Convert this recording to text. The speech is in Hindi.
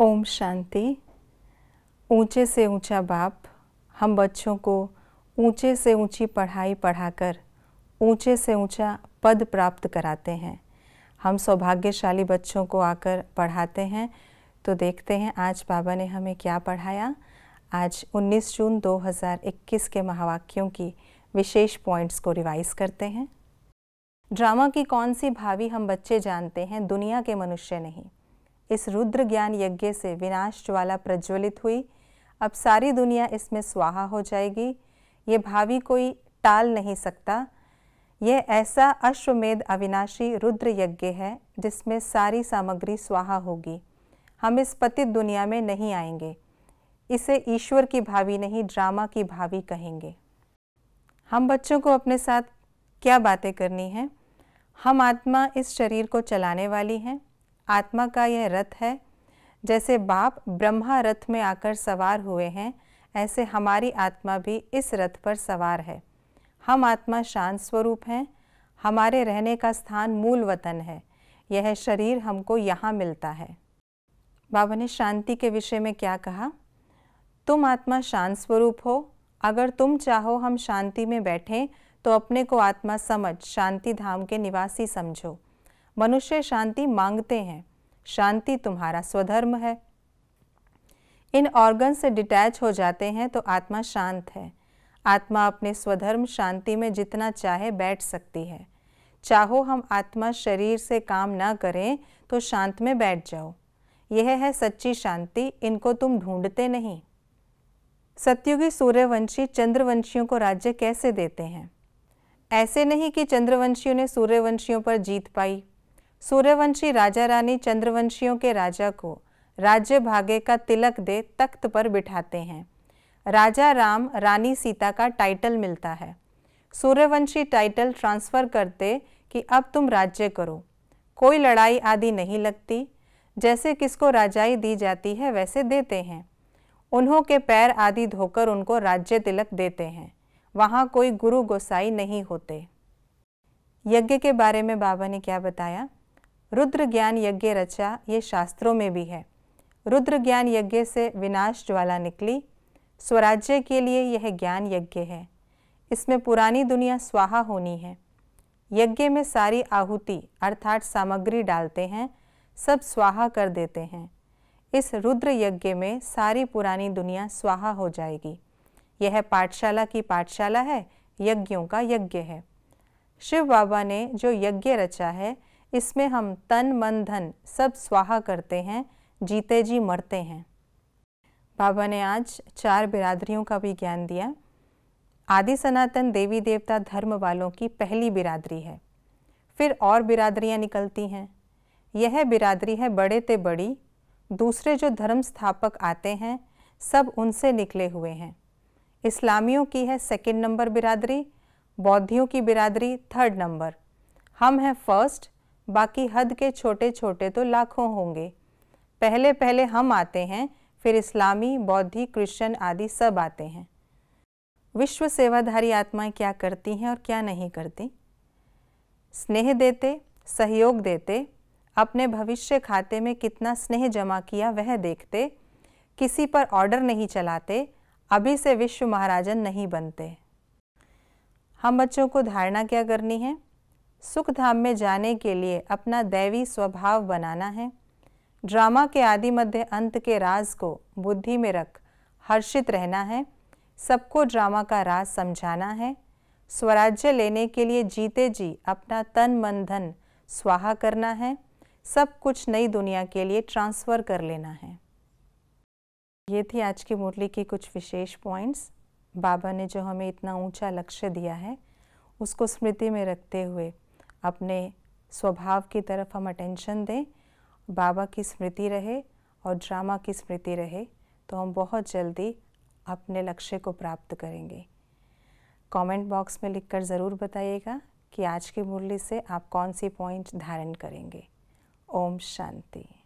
ओम शांति ऊंचे से ऊंचा बाप हम बच्चों को ऊंचे से ऊंची पढ़ाई पढ़ाकर ऊंचे से ऊंचा पद प्राप्त कराते हैं हम सौभाग्यशाली बच्चों को आकर पढ़ाते हैं तो देखते हैं आज बाबा ने हमें क्या पढ़ाया आज 19 जून 2021 के महावाक्यों की विशेष पॉइंट्स को रिवाइज करते हैं ड्रामा की कौन सी भावी हम बच्चे जानते हैं दुनिया के मनुष्य नहीं इस रुद्र ज्ञान यज्ञ से विनाश ज्वाला प्रज्वलित हुई अब सारी दुनिया इसमें स्वाहा हो जाएगी ये भावी कोई टाल नहीं सकता यह ऐसा अश्वमेध अविनाशी रुद्र यज्ञ है जिसमें सारी सामग्री स्वाहा होगी हम इस पतित दुनिया में नहीं आएंगे इसे ईश्वर की भावी नहीं ड्रामा की भावी कहेंगे हम बच्चों को अपने साथ क्या बातें करनी है हम आत्मा इस शरीर को चलाने वाली हैं आत्मा का यह रथ है जैसे बाप ब्रह्मा रथ में आकर सवार हुए हैं ऐसे हमारी आत्मा भी इस रथ पर सवार है हम आत्मा शांत स्वरूप हैं हमारे रहने का स्थान मूल वतन है यह शरीर हमको यहाँ मिलता है बाबा ने शांति के विषय में क्या कहा तुम आत्मा शांत स्वरूप हो अगर तुम चाहो हम शांति में बैठें तो अपने को आत्मा समझ शांति धाम के निवासी समझो मनुष्य शांति मांगते हैं शांति तुम्हारा स्वधर्म है इन ऑर्गन से डिटैच हो जाते हैं तो आत्मा शांत है आत्मा अपने स्वधर्म शांति में जितना चाहे बैठ सकती है चाहो हम आत्मा शरीर से काम ना करें तो शांत में बैठ जाओ यह है सच्ची शांति इनको तुम ढूंढते नहीं सत्युगी सूर्यवंशी चंद्रवंशियों को राज्य कैसे देते हैं ऐसे नहीं कि चंद्रवंशियों ने सूर्यवंशियों पर जीत पाई सूर्यवंशी राजा रानी चंद्रवंशियों के राजा को राज्य भागे का तिलक दे तख्त पर बिठाते हैं राजा राम रानी सीता का टाइटल मिलता है सूर्यवंशी टाइटल ट्रांसफ़र करते कि अब तुम राज्य करो कोई लड़ाई आदि नहीं लगती जैसे किसको राजाई दी जाती है वैसे देते हैं उन्हों के पैर आदि धोकर उनको राज्य तिलक देते हैं वहाँ कोई गुरु गोसाई नहीं होते यज्ञ के बारे में बाबा ने क्या बताया रुद्र ज्ञान यज्ञ रचा ये शास्त्रों में भी है रुद्र ज्ञान यज्ञ से विनाश ज्वाला निकली स्वराज्य के लिए यह ज्ञान यज्ञ है इसमें पुरानी दुनिया स्वाहा होनी है यज्ञ में सारी आहुति अर्थात सामग्री डालते हैं सब स्वाहा कर देते हैं इस रुद्र यज्ञ में सारी पुरानी दुनिया स्वाहा हो जाएगी यह पाठशाला की पाठशाला है यज्ञों का यज्ञ है शिव बाबा ने जो यज्ञ रचा है इसमें हम तन मन धन सब स्वाहा करते हैं जीते जी मरते हैं बाबा ने आज चार बिरादरियों का भी ज्ञान दिया आदि सनातन देवी देवता धर्म वालों की पहली बिरादरी है फिर और बिरादरियाँ निकलती हैं यह बिरादरी है बड़े ते बड़ी दूसरे जो धर्म स्थापक आते हैं सब उनसे निकले हुए हैं इस्लामियों की है सेकंड नंबर बिरादरी बौद्धियों की बिरादरी थर्ड नंबर हम हैं फर्स्ट बाकी हद के छोटे छोटे तो लाखों होंगे पहले पहले हम आते हैं फिर इस्लामी बौद्धि क्रिश्चियन आदि सब आते हैं विश्व सेवाधारी आत्माएं क्या करती हैं और क्या नहीं करती स्नेह देते सहयोग देते अपने भविष्य खाते में कितना स्नेह जमा किया वह देखते किसी पर ऑर्डर नहीं चलाते अभी से विश्व महाराजन नहीं बनते हम बच्चों को धारणा क्या करनी है सुख धाम में जाने के लिए अपना दैवी स्वभाव बनाना है ड्रामा के आदि मध्य अंत के राज को बुद्धि में रख हर्षित रहना है सबको ड्रामा का राज समझाना है स्वराज्य लेने के लिए जीते जी अपना तन मन धन स्वाहा करना है सब कुछ नई दुनिया के लिए ट्रांसफ़र कर लेना है ये थी आज की मुरली की कुछ विशेष पॉइंट्स बाबा ने जो हमें इतना ऊंचा लक्ष्य दिया है उसको स्मृति में रखते हुए अपने स्वभाव की तरफ हम अटेंशन दें बाबा की स्मृति रहे और ड्रामा की स्मृति रहे तो हम बहुत जल्दी अपने लक्ष्य को प्राप्त करेंगे कमेंट बॉक्स में लिखकर ज़रूर बताइएगा कि आज की मुरली से आप कौन सी पॉइंट धारण करेंगे ओम शांति